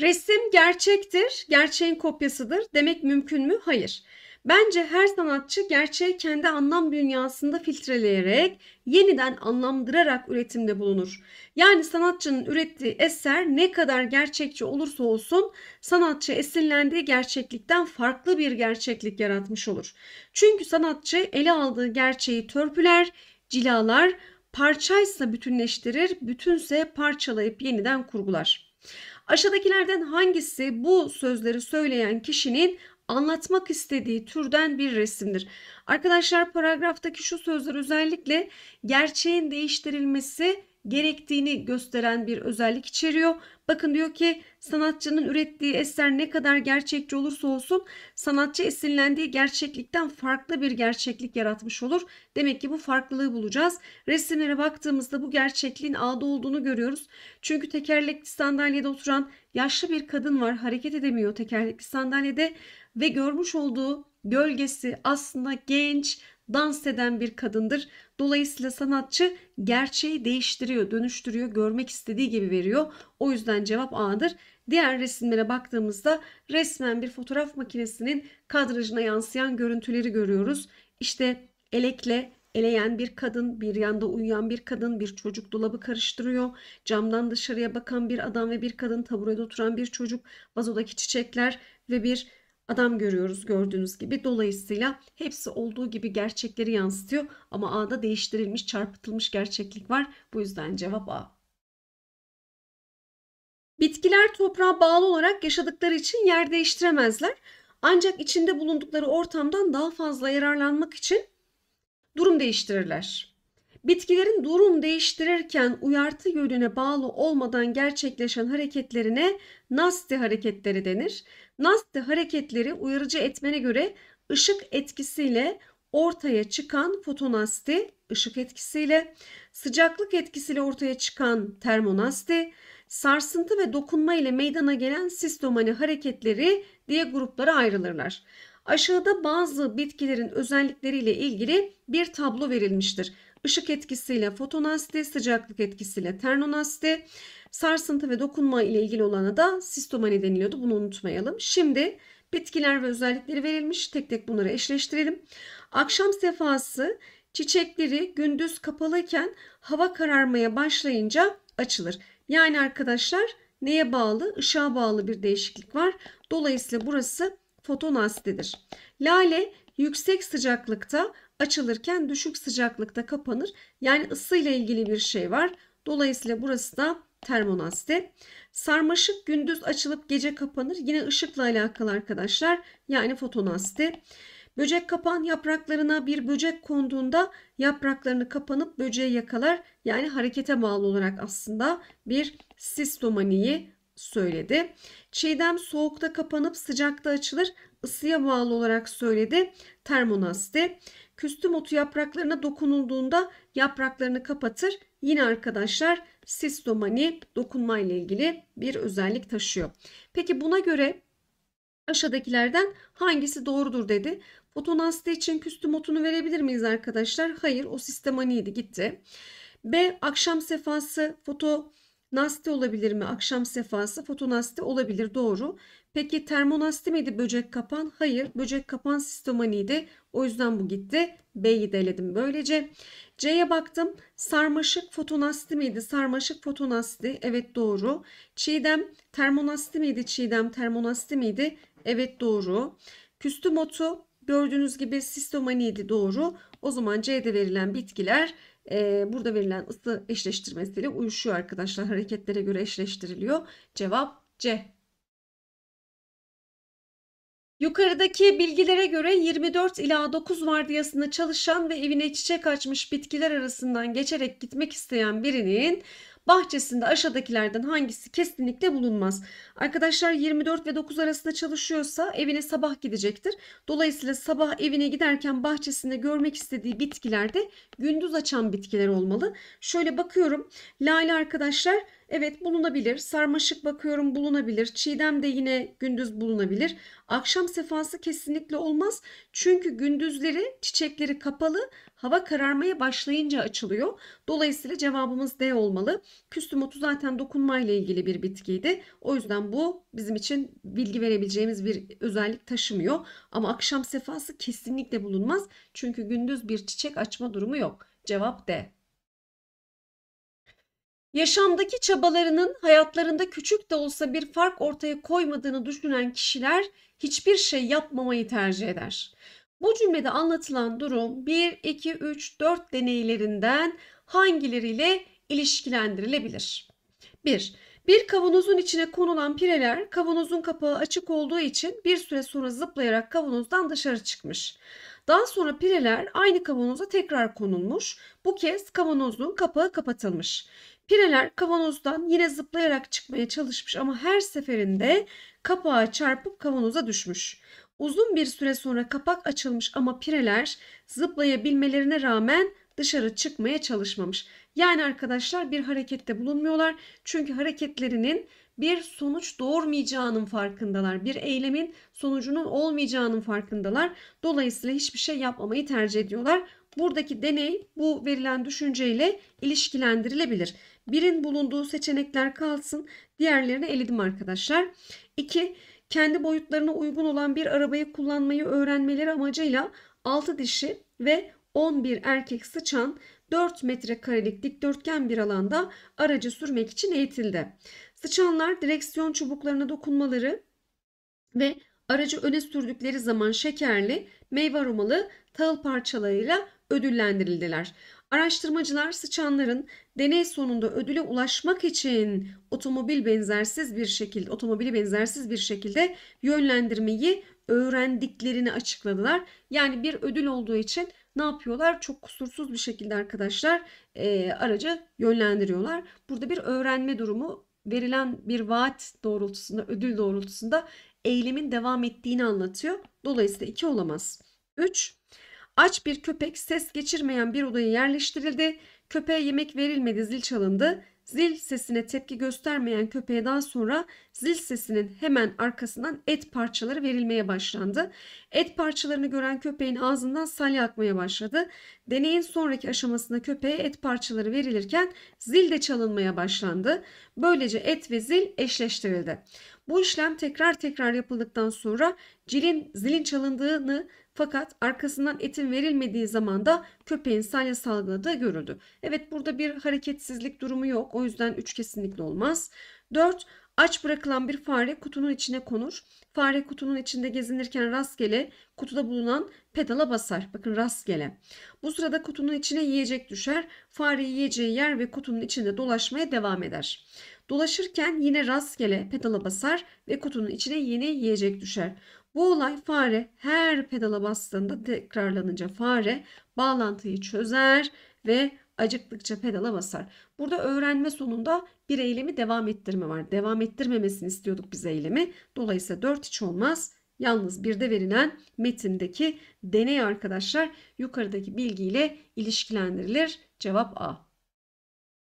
Resim gerçektir, gerçeğin kopyasıdır demek mümkün mü? Hayır. Bence her sanatçı gerçeği kendi anlam dünyasında filtreleyerek, yeniden anlamlandırarak üretimde bulunur. Yani sanatçının ürettiği eser ne kadar gerçekçi olursa olsun sanatçı esinlendiği gerçeklikten farklı bir gerçeklik yaratmış olur. Çünkü sanatçı ele aldığı gerçeği törpüler, cilalar, parçaysa bütünleştirir, bütünse parçalayıp yeniden kurgular. Aşağıdakilerden hangisi bu sözleri söyleyen kişinin anlatmak istediği türden bir resimdir. Arkadaşlar paragraftaki şu sözler özellikle gerçeğin değiştirilmesi gerektiğini gösteren bir özellik içeriyor. Bakın diyor ki sanatçının ürettiği eser ne kadar gerçekçi olursa olsun sanatçı esinlendiği gerçeklikten farklı bir gerçeklik yaratmış olur. Demek ki bu farklılığı bulacağız. Resimlere baktığımızda bu gerçekliğin ağda olduğunu görüyoruz. Çünkü tekerlekli sandalyede oturan yaşlı bir kadın var. Hareket edemiyor tekerlekli sandalyede ve görmüş olduğu gölgesi aslında genç, dans eden bir kadındır. Dolayısıyla sanatçı gerçeği değiştiriyor, dönüştürüyor, görmek istediği gibi veriyor. O yüzden cevap A'dır. Diğer resimlere baktığımızda resmen bir fotoğraf makinesinin kadrajına yansıyan görüntüleri görüyoruz. İşte elekle eleyen bir kadın, bir yanda uyuyan bir kadın, bir çocuk dolabı karıştırıyor. Camdan dışarıya bakan bir adam ve bir kadın, taburede oturan bir çocuk, vazodaki çiçekler ve bir adam görüyoruz gördüğünüz gibi. Dolayısıyla hepsi olduğu gibi gerçekleri yansıtıyor ama A'da değiştirilmiş, çarpıtılmış gerçeklik var. Bu yüzden cevap A. Bitkiler toprağa bağlı olarak yaşadıkları için yer değiştiremezler. Ancak içinde bulundukları ortamdan daha fazla yararlanmak için durum değiştirirler. Bitkilerin durum değiştirirken uyartı yönüne bağlı olmadan gerçekleşen hareketlerine nasti hareketleri denir. Nasti hareketleri uyarıcı etmene göre ışık etkisiyle ortaya çıkan fotonasti, ışık etkisiyle, sıcaklık etkisiyle ortaya çıkan termonasti, sarsıntı ve dokunma ile meydana gelen sistomani hareketleri diye gruplara ayrılırlar. Aşağıda bazı bitkilerin özellikleriyle ilgili bir tablo verilmiştir. Işık etkisiyle fotonasite, sıcaklık etkisiyle ternonasite, sarsıntı ve dokunma ile ilgili olana da sistomani deniliyordu. Bunu unutmayalım. Şimdi bitkiler ve özellikleri verilmiş. Tek tek bunları eşleştirelim. Akşam sefası çiçekleri gündüz kapalıyken hava kararmaya başlayınca açılır. Yani arkadaşlar neye bağlı? Işığa bağlı bir değişiklik var. Dolayısıyla burası foton asitidir. Lale yüksek sıcaklıkta açılırken düşük sıcaklıkta kapanır. Yani ısıyla ilgili bir şey var. Dolayısıyla burası da termonaste. Sarmaşık gündüz açılıp gece kapanır. Yine ışıkla alakalı arkadaşlar. Yani fotonaste. Böcek kapan yapraklarına bir böcek konduğunda yapraklarını kapanıp böceği yakalar. Yani harekete bağlı olarak aslında bir sistomaniyi söyledi. Çiğdem soğukta kapanıp sıcakta açılır ısıya bağlı olarak söyledi termonasti. Küstüm otu yapraklarına dokunulduğunda yapraklarını kapatır. Yine arkadaşlar sistomani dokunma ile ilgili bir özellik taşıyor. Peki buna göre aşağıdakilerden hangisi doğrudur dedi. Fotonasti için küstüm otunu verebilir miyiz arkadaşlar? Hayır o sistemaniydi gitti. B akşam sefası foto Nasti olabilir mi? Akşam sefası fotonasti olabilir doğru. Peki termonasti miydi böcek kapan? Hayır böcek kapan sistomaniydi. O yüzden bu gitti. B'yi de böylece. C'ye baktım. Sarmaşık fotonasti miydi? Sarmaşık fotonasti. Evet doğru. Çiğdem termonasti miydi? Çiğdem termonasti miydi? Evet doğru. Küstümotu gördüğünüz gibi sistomaniydi doğru. O zaman C'de verilen bitkiler burada verilen ısı eşleştirmesiyle uyuşuyor arkadaşlar. Hareketlere göre eşleştiriliyor. Cevap C. Yukarıdaki bilgilere göre 24 ila 9 vardiyasında çalışan ve evine çiçek açmış bitkiler arasından geçerek gitmek isteyen birinin bahçesinde aşağıdakilerden hangisi kesinlikle bulunmaz. Arkadaşlar 24 ve 9 arasında çalışıyorsa evine sabah gidecektir. Dolayısıyla sabah evine giderken bahçesinde görmek istediği bitkiler de gündüz açan bitkiler olmalı. Şöyle bakıyorum. Lale arkadaşlar Evet bulunabilir. Sarmaşık bakıyorum bulunabilir. Çiğdem de yine gündüz bulunabilir. Akşam sefası kesinlikle olmaz. Çünkü gündüzleri çiçekleri kapalı. Hava kararmaya başlayınca açılıyor. Dolayısıyla cevabımız D olmalı. Küstüm otu zaten dokunmayla ilgili bir bitkiydi. O yüzden bu bizim için bilgi verebileceğimiz bir özellik taşımıyor. Ama akşam sefası kesinlikle bulunmaz. Çünkü gündüz bir çiçek açma durumu yok. Cevap D. Yaşamdaki çabalarının hayatlarında küçük de olsa bir fark ortaya koymadığını düşünen kişiler hiçbir şey yapmamayı tercih eder. Bu cümlede anlatılan durum 1, 2, 3, 4 deneylerinden hangileriyle ilişkilendirilebilir? 1. Bir kavanozun içine konulan pireler kavanozun kapağı açık olduğu için bir süre sonra zıplayarak kavanozdan dışarı çıkmış. Daha sonra pireler aynı kavanoza tekrar konulmuş. Bu kez kavanozun kapağı kapatılmış. Pireler kavanozdan yine zıplayarak çıkmaya çalışmış ama her seferinde kapağa çarpıp kavanoza düşmüş. Uzun bir süre sonra kapak açılmış ama pireler zıplayabilmelerine rağmen dışarı çıkmaya çalışmamış. Yani arkadaşlar bir harekette bulunmuyorlar. Çünkü hareketlerinin bir sonuç doğurmayacağının farkındalar. Bir eylemin sonucunun olmayacağının farkındalar. Dolayısıyla hiçbir şey yapmamayı tercih ediyorlar. Buradaki deney bu verilen düşünceyle ilişkilendirilebilir. Birin bulunduğu seçenekler kalsın. Diğerlerini eledim arkadaşlar. 2. Kendi boyutlarına uygun olan bir arabayı kullanmayı öğrenmeleri amacıyla 6 dişi ve 11 erkek sıçan 4 metrekarelik dikdörtgen bir alanda aracı sürmek için eğitildi. Sıçanlar direksiyon çubuklarına dokunmaları ve Aracı öne sürdükleri zaman şekerli, meyve aromalı tahıl parçalarıyla ödüllendirildiler. Araştırmacılar sıçanların deney sonunda ödüle ulaşmak için otomobil benzersiz bir şekilde otomobili benzersiz bir şekilde yönlendirmeyi öğrendiklerini açıkladılar. Yani bir ödül olduğu için ne yapıyorlar? Çok kusursuz bir şekilde arkadaşlar e, aracı yönlendiriyorlar. Burada bir öğrenme durumu verilen bir vaat doğrultusunda, ödül doğrultusunda eylemin devam ettiğini anlatıyor. Dolayısıyla 2 olamaz. 3. Aç bir köpek ses geçirmeyen bir odaya yerleştirildi. Köpeğe yemek verilmedi, zil çalındı. Zil sesine tepki göstermeyen köpeğden sonra zil sesinin hemen arkasından et parçaları verilmeye başlandı. Et parçalarını gören köpeğin ağzından salya akmaya başladı. Deneyin sonraki aşamasında köpeğe et parçaları verilirken zil de çalınmaya başlandı. Böylece et ve zil eşleştirildi. Bu işlem tekrar tekrar yapıldıktan sonra cilin zilin çalındığını fakat arkasından etin verilmediği zaman da köpeğin salya salgıladığı görüldü. Evet burada bir hareketsizlik durumu yok. O yüzden 3 kesinlikle olmaz. 4. Aç bırakılan bir fare kutunun içine konur. Fare kutunun içinde gezinirken rastgele kutuda bulunan pedala basar. Bakın rastgele. Bu sırada kutunun içine yiyecek düşer. Fare yiyeceği yer ve kutunun içinde dolaşmaya devam eder. Dolaşırken yine rastgele pedala basar ve kutunun içine yeni yiyecek düşer. Bu olay fare her pedala bastığında tekrarlanınca fare bağlantıyı çözer ve acıktıkça pedala basar. Burada öğrenme sonunda bir eylemi devam ettirme var. Devam ettirmemesini istiyorduk biz eylemi. Dolayısıyla 4 hiç olmaz. Yalnız bir de verilen metindeki deney arkadaşlar yukarıdaki bilgiyle ilişkilendirilir. Cevap A.